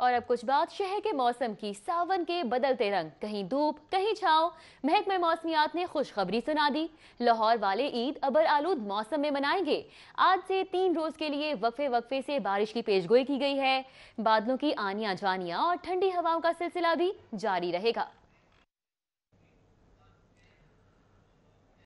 और अब कुछ बात शहर के मौसम की सावन के बदलते रंग कहीं धूप कहीं छाव महकमे मौसमियात ने खुशखबरी सुना दी लाहौर वाले ईद अबर आलूद मौसम में मनाएंगे आज से तीन रोज के लिए वक्फे वक्फे से बारिश की पेशगोई की गई है बादलों की आनिया जानिया और ठंडी हवाओं का सिलसिला भी जारी रहेगा